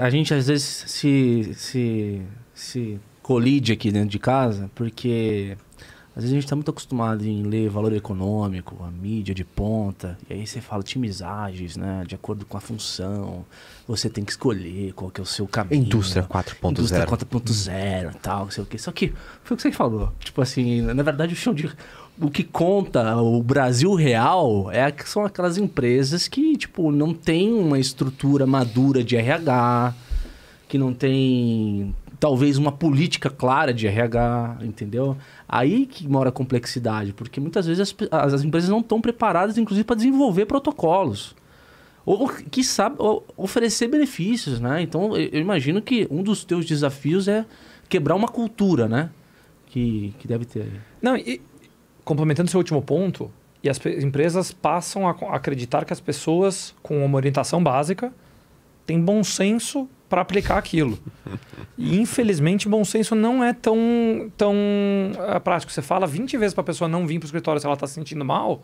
A gente às vezes se, se, se colide aqui dentro de casa, porque às vezes a gente está muito acostumado em ler valor econômico, a mídia de ponta, e aí você fala timizagens, né? De acordo com a função, você tem que escolher qual que é o seu caminho. Indústria 4.0. Indústria 4.0 e tal, não sei o quê. Só que foi o que você falou. Tipo assim, na verdade o chão de o que conta o Brasil real é que são aquelas empresas que, tipo, não tem uma estrutura madura de RH, que não tem talvez uma política clara de RH, entendeu? Aí que mora a complexidade, porque muitas vezes as, as empresas não estão preparadas, inclusive, para desenvolver protocolos. Ou, que sabe oferecer benefícios, né? Então, eu imagino que um dos teus desafios é quebrar uma cultura, né? Que, que deve ter. Não, e, complementando seu último ponto, e as empresas passam a acreditar que as pessoas com uma orientação básica têm bom senso para aplicar aquilo. E infelizmente, bom senso não é tão, tão é, prático. Você fala 20 vezes para a pessoa não vir para o escritório se ela está se sentindo mal,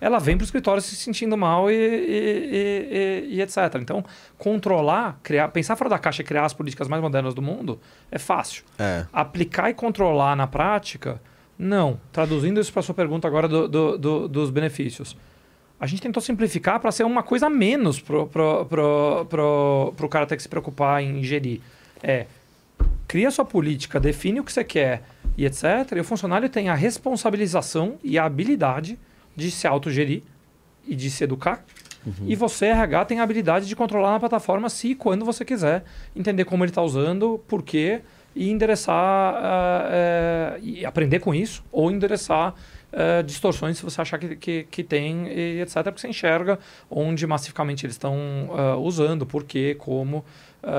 ela vem para o escritório se sentindo mal e, e, e, e, etc. Então, controlar, criar, pensar fora da caixa e criar as políticas mais modernas do mundo é fácil. É. Aplicar e controlar na prática não. Traduzindo isso para a sua pergunta agora do, do, do, dos benefícios. A gente tentou simplificar para ser uma coisa a menos para o cara ter que se preocupar em gerir. É, cria sua política, define o que você quer e etc. E o funcionário tem a responsabilização e a habilidade de se autogerir e de se educar. Uhum. E você, RH, tem a habilidade de controlar na plataforma se e quando você quiser, entender como ele está usando, por quê e endereçar uh, uh, e aprender com isso ou endereçar uh, distorções se você achar que, que, que tem e etc porque você enxerga onde massificamente eles estão usando por quê como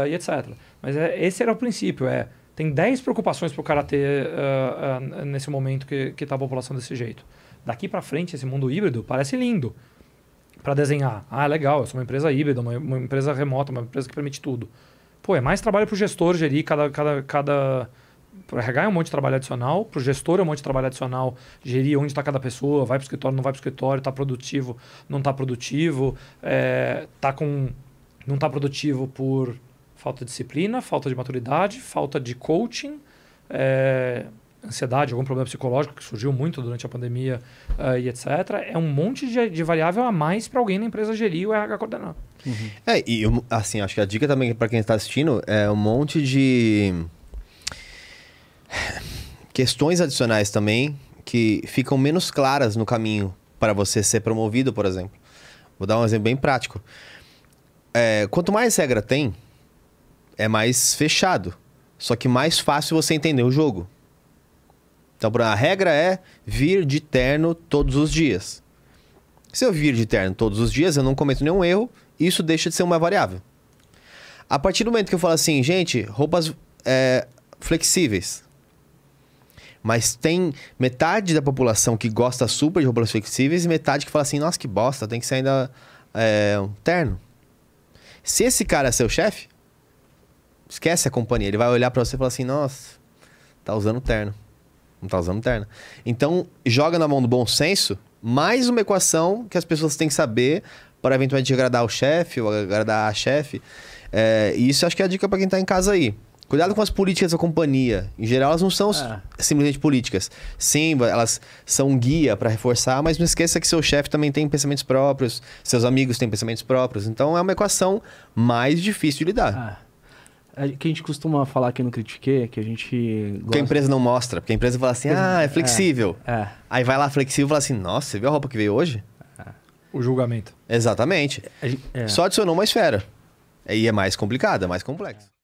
e etc mas é, esse era o princípio é tem 10 preocupações para o cara ter nesse momento que está a população desse jeito daqui para frente esse mundo híbrido parece lindo para desenhar ah legal eu sou uma empresa híbrida uma, uma empresa remota uma empresa que permite tudo Pô, é mais trabalho para o gestor gerir cada. cada, cada para RH é um monte de trabalho adicional, para o gestor é um monte de trabalho adicional, gerir onde está cada pessoa, vai para o escritório, não vai para o escritório, está produtivo, não está produtivo, é, tá com, não está produtivo por falta de disciplina, falta de maturidade, falta de coaching, é, ansiedade, algum problema psicológico que surgiu muito durante a pandemia uh, e etc. É um monte de, de variável a mais para alguém na empresa gerir o RH coordenar. Uhum. É, e assim, acho que a dica também para quem está assistindo é um monte de questões adicionais também que ficam menos claras no caminho para você ser promovido, por exemplo. Vou dar um exemplo bem prático. É, quanto mais regra tem, é mais fechado. Só que mais fácil você entender o jogo. Então, a regra é vir de terno todos os dias. Se eu vir de terno todos os dias, eu não cometo nenhum erro, isso deixa de ser uma variável. A partir do momento que eu falo assim, gente, roupas é, flexíveis. Mas tem metade da população que gosta super de roupas flexíveis e metade que fala assim, nossa, que bosta, tem que ser ainda é, um terno. Se esse cara é seu chefe, esquece a companhia. Ele vai olhar para você e falar assim, nossa, tá usando terno. Não tá usando terno. Então, joga na mão do bom senso mais uma equação que as pessoas têm que saber para eventualmente agradar o chefe ou agradar a chefe. É, e isso acho que é a dica para quem tá em casa aí. Cuidado com as políticas da companhia. Em geral, elas não são ah. simplesmente políticas. Sim, elas são guia para reforçar, mas não esqueça que seu chefe também tem pensamentos próprios, seus amigos têm pensamentos próprios. Então, é uma equação mais difícil de lidar. Ah que a gente costuma falar aqui no Critique, que a gente. Gosta... Que a empresa não mostra, porque a empresa fala assim, ah, é flexível. É, é. Aí vai lá flexível e fala assim, nossa, você viu a roupa que veio hoje? É. O julgamento. Exatamente. Gente, é. Só adicionou uma esfera. E é mais complicado, é mais complexo.